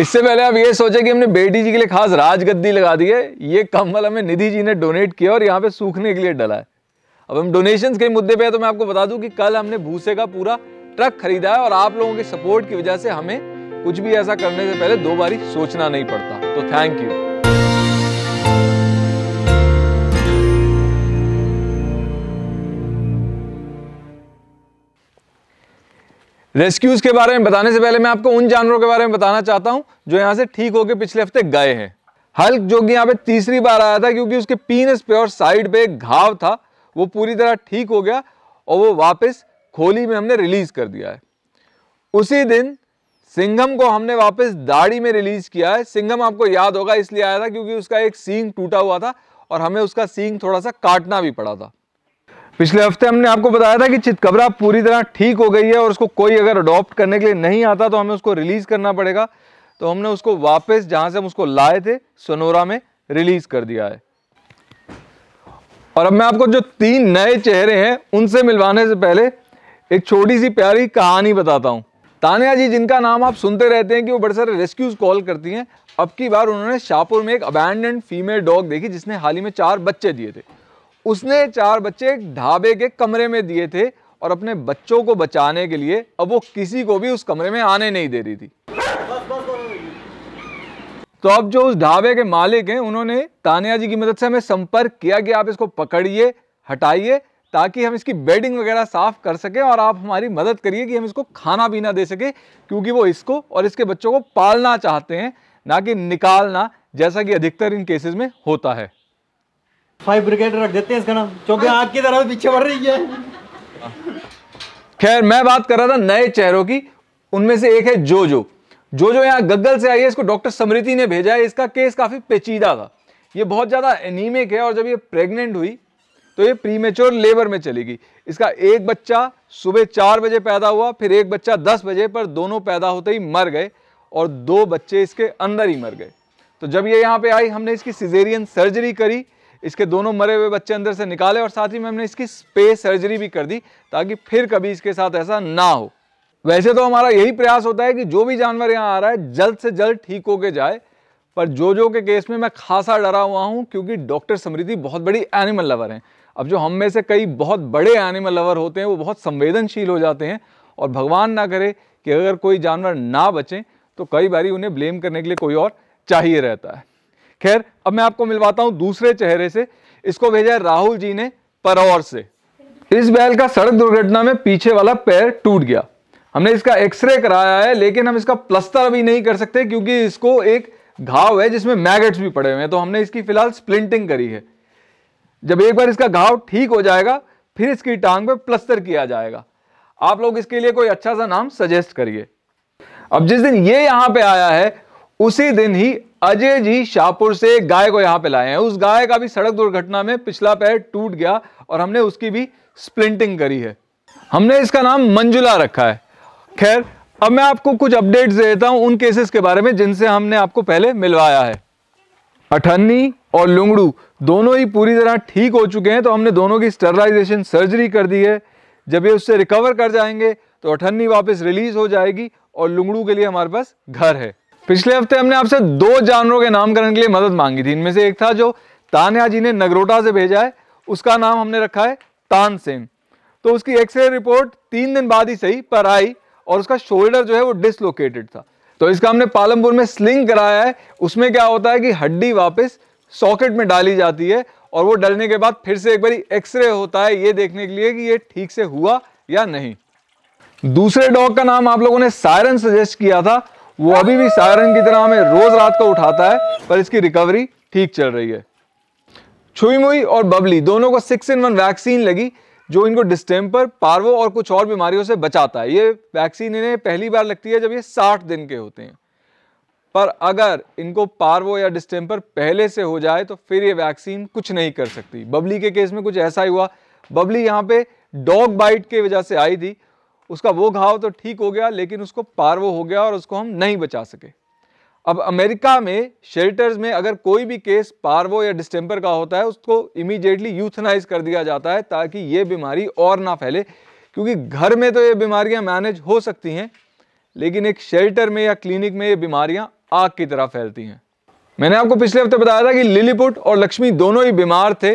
इससे पहले आप ये सोचे कि हमने बेटी जी के लिए खास राजगद्दी लगा दी है ये कम्बल हमें निधि जी ने डोनेट किया और यहाँ पे सूखने के लिए डला है अब हम डोनेशंस के मुद्दे पे है तो मैं आपको बता दूं कि कल हमने भूसे का पूरा ट्रक खरीदा है और आप लोगों के सपोर्ट की वजह से हमें कुछ भी ऐसा करने से पहले दो बारी सोचना नहीं पड़ता तो थैंक यू रेस्क्यूज के बारे में बताने से पहले मैं आपको उन जानवरों के बारे में बताना चाहता हूँ जो यहाँ से ठीक होकर पिछले हफ्ते गए हैं हल्क जो कि यहाँ पे तीसरी बार आया था क्योंकि उसके पीनस पे और साइड पे एक घाव था वो पूरी तरह ठीक हो गया और वो वापस खोली में हमने रिलीज कर दिया है उसी दिन सिंघम को हमने वापस दाढ़ी में रिलीज किया है सिंघम आपको याद होगा इसलिए आया था क्योंकि उसका एक सींग टूटा हुआ था और हमें उसका सींग थोड़ा सा काटना भी पड़ा था पिछले हफ्ते हमने आपको बताया था कि चितकबरा पूरी तरह ठीक हो गई है और उसको कोई अगर अडॉप्ट करने के लिए नहीं आता तो हमें उसको रिलीज़ करना पड़ेगा तो हमने उसको वापस जहां से हम उसको लाए थे सोनोरा में रिलीज़ कर दिया है और अब मैं आपको जो तीन नए चेहरे हैं उनसे मिलवाने से पहले एक छोटी सी प्यारी कहानी बताता हूँ तानिया जी जिनका नाम आप सुनते रहते हैं कि वो बड़े सारे रेस्क्यूज कॉल करती हैं अब की बार उन्होंने शाहपुर में एक अबैंडेंट फीमेल डॉग देखी जिसने हाल ही में चार बच्चे दिए थे उसने चार बच्चे ढाबे के कमरे में दिए थे और अपने बच्चों को बचाने के लिए अब वो किसी को भी उस कमरे में आने नहीं दे रही थी तो अब जो उस ढाबे के मालिक हैं उन्होंने तानिया जी की मदद से हमें संपर्क किया कि आप इसको पकड़िए हटाइए ताकि हम इसकी बेडिंग वगैरह साफ कर सकें और आप हमारी मदद करिए कि हम इसको खाना पीना दे सके क्योंकि वो इसको और इसके बच्चों को पालना चाहते हैं ना कि निकालना जैसा कि अधिकतर इन केसेस में होता है फाइव ब्रिगेड रख देते हैं इसका नाम क्योंकि हाँ। आग की तरह पीछे बढ़ रही है खैर मैं बात कर रहा था नए चेहरों की उनमें से एक है जोजो जो जो यहाँ गग्गल से आई है इसको डॉक्टर समृति ने भेजा है इसका केस काफ़ी पेचीदा था ये बहुत ज़्यादा एनीमिक है और जब ये प्रेग्नेंट हुई तो ये प्रीमेच्योर लेबर में चली गई इसका एक बच्चा सुबह चार बजे पैदा हुआ फिर एक बच्चा दस बजे पर दोनों पैदा होते ही मर गए और दो बच्चे इसके अंदर ही मर गए तो जब ये यहाँ पे आई हमने इसकी सिजेरियन सर्जरी करी इसके दोनों मरे हुए बच्चे अंदर से निकाले और साथ ही में हमने इसकी स्पेस सर्जरी भी कर दी ताकि फिर कभी इसके साथ ऐसा ना हो वैसे तो हमारा यही प्रयास होता है कि जो भी जानवर यहाँ आ रहा है जल्द से जल्द ठीक होके जाए पर जोजो के केस में मैं खासा डरा हुआ हूँ क्योंकि डॉक्टर समृद्धि बहुत बड़ी एनिमल लवर हैं अब जो हम में से कई बहुत बड़े एनिमल लवर होते हैं वो बहुत संवेदनशील हो जाते हैं और भगवान ना करे कि अगर कोई जानवर ना बचें तो कई बारी उन्हें ब्लेम करने के लिए कोई और चाहिए रहता है खैर अब मैं आपको मिलवाता हूं दूसरे चेहरे से इसको भेजा है राहुल जी ने परौर से इस बैल का सड़क दुर्घटना में पीछे वाला पैर टूट गया हमने इसका एक्सरे कराया है लेकिन हम इसका प्लस्तर अभी नहीं कर सकते क्योंकि इसको एक घाव है जिसमें मैगट्स भी पड़े हुए हैं तो हमने इसकी फिलहाल स्प्लिंटिंग करी है जब एक बार इसका घाव ठीक हो जाएगा फिर इसकी टांग पे प्लस्तर किया जाएगा आप लोग इसके लिए कोई अच्छा सा नाम सजेस्ट करिए अब जिस दिन ये यहां पे आया है उसी दिन ही अजय जी शाहपुर से गाय को यहां पे लाए हैं उस गाय का भी सड़क दुर्घटना में पिछला पैर टूट गया और हमने उसकी भी स्प्लिंटिंग करी है हमने इसका नाम मंजुला रखा है खैर अब मैं आपको कुछ अपडेट्स देता हूं उन केसेस के बारे में जिनसे हमने आपको पहले मिलवाया है अठन्नी और लुंगड़ू दोनों ही पूरी तरह ठीक हो चुके हैं तो हमने दोनों की स्टरलाइजेशन सर्जरी कर दी है जब ये उससे रिकवर कर जाएंगे तो अठन्नी वापस रिलीज हो जाएगी और लुंगड़ू के लिए हमारे पास घर है पिछले हफ्ते हमने आपसे दो जानवरों के नामकरण के लिए मदद मांगी थी इनमें से एक था जो तान्या जी ने नगरोटा से भेजा है उसका नाम हमने रखा है तानसेन तो उसकी एक्सरे रिपोर्ट तीन दिन बाद ही सही पर आई और उसका शोल्डर जो है वो डिसलोकेटेड था तो इसका हमने पालमपुर में स्लिंग कराया है उसमें क्या होता है कि हड्डी वापस सॉकेट में डाली जाती है और वो डलने के बाद फिर से एक बार एक्सरे होता है ये देखने के लिए कि ये ठीक से हुआ या नहीं दूसरे डॉग का नाम आप लोगों ने सायरन सजेस्ट किया था वो अभी भी सायरन की तरह हमें रोज रात को उठाता है पर इसकी रिकवरी ठीक चल रही है छुई मुई और बबली दोनों को सिक्स इन वन वैक्सीन लगी जो इनको डिस्टेम्पर पार्वो और कुछ और बीमारियों से बचाता है ये वैक्सीन इन्हें पहली बार लगती है जब ये साठ दिन के होते हैं पर अगर इनको पार्वो या डिस्टेम्पर पहले से हो जाए तो फिर ये वैक्सीन कुछ नहीं कर सकती बबली के केस में कुछ ऐसा ही हुआ बबली यहाँ पे डॉग बाइट की वजह से आई थी उसका वो घाव तो ठीक हो गया लेकिन उसको पारवो हो गया और उसको हम नहीं बचा सके अब अमेरिका में शेल्टर्स में अगर कोई भी केस पारवो या डिस्टेंपर का होता है उसको इमीडिएटली यूथनाइज कर दिया जाता है ताकि ये बीमारी और ना फैले क्योंकि घर में तो ये बीमारियां मैनेज हो सकती हैं लेकिन एक शेल्टर में या क्लिनिक में ये बीमारियां आग की तरह फैलती हैं मैंने आपको पिछले हफ्ते बताया था कि लिलीपुट और लक्ष्मी दोनों ही बीमार थे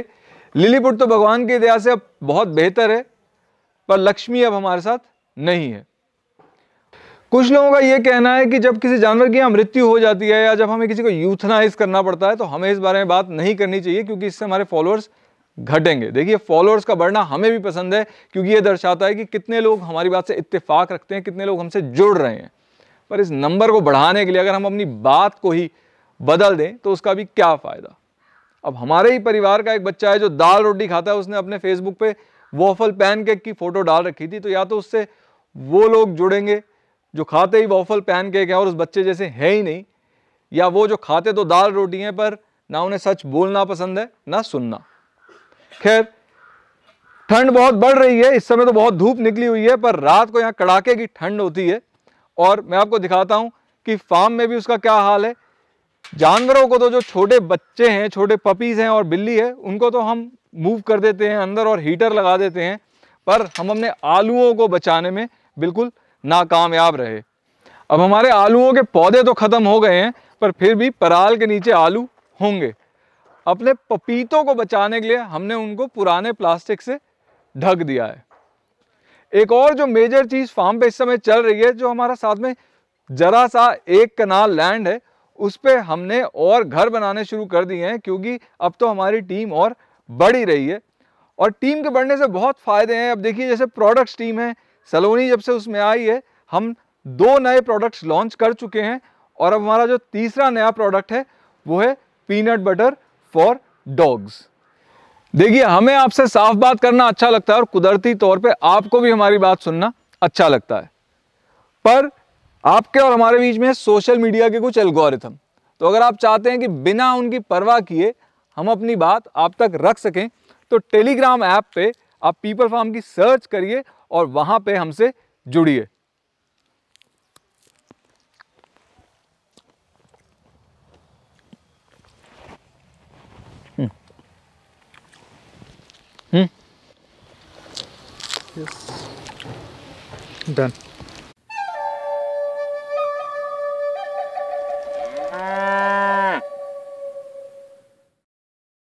लिलीपुट तो भगवान की दया से अब बहुत बेहतर है पर लक्ष्मी अब हमारे साथ नहीं है कुछ लोगों का यह कहना है कि जब किसी जानवर की मृत्यु हो जाती है या जब हमें किसी को यूथनाइज करना पड़ता है तो हमें इस बारे में बात नहीं करनी चाहिए क्योंकि इससे हमारे फॉलोअर्स घटेंगे देखिए फॉलोअर्स का बढ़ना हमें भी पसंद है क्योंकि यह दर्शाता है कि कितने लोग हमारी बात से इत्तेफाक रखते हैं कितने लोग हमसे जुड़ रहे हैं पर इस नंबर को बढ़ाने के लिए अगर हम अपनी बात को ही बदल दें तो उसका भी क्या फ़ायदा अब हमारे ही परिवार का एक बच्चा है जो दाल रोटी खाता है उसने अपने फेसबुक पे वोफल पैनकेक की फ़ोटो डाल रखी थी तो या तो उससे वो लोग जुड़ेंगे जो खाते ही वॉफल पहन के गए और उस बच्चे जैसे है ही नहीं या वो जो खाते तो दाल रोटी हैं पर ना उन्हें सच बोलना पसंद है ना सुनना खैर ठंड बहुत बढ़ रही है इस समय तो बहुत धूप निकली हुई है पर रात को यहाँ कड़ाके की ठंड होती है और मैं आपको दिखाता हूँ कि फार्म में भी उसका क्या हाल है जानवरों को तो जो छोटे बच्चे हैं छोटे पपीज़ हैं और बिल्ली है उनको तो हम मूव कर देते हैं अंदर और हीटर लगा देते हैं पर हम अपने आलूओं को बचाने में बिल्कुल नाकामयाब रहे अब हमारे आलूओं के पौधे तो ख़त्म हो गए हैं पर फिर भी पराल के नीचे आलू होंगे अपने पपीतों को बचाने के लिए हमने उनको पुराने प्लास्टिक से ढक दिया है एक और जो मेजर चीज़ फार्म पे इस समय चल रही है जो हमारा साथ में जरा सा एक कनाल लैंड है उस पर हमने और घर बनाने शुरू कर दिए हैं क्योंकि अब तो हमारी टीम और बढ़ ही रही है और टीम के बढ़ने से बहुत फ़ायदे हैं अब देखिए जैसे प्रोडक्ट्स टीम है सलोनी जब से उसमें आई है हम दो नए प्रोडक्ट्स लॉन्च कर चुके हैं और अब हमारा जो तीसरा नया प्रोडक्ट है वो है पीनट बटर फॉर डॉग्स देखिए हमें आपसे साफ बात करना अच्छा लगता है और कुदरती तौर पे आपको भी हमारी बात सुनना अच्छा लगता है पर आपके और हमारे बीच में सोशल मीडिया के कुछ एल्गोरिथम तो अगर आप चाहते हैं कि बिना उनकी परवाह किए हम अपनी बात आप तक रख सकें तो टेलीग्राम ऐप पे आप पीपल फार्म की सर्च करिए और वहां पे हमसे जुड़िए डन हम्म। हम्म।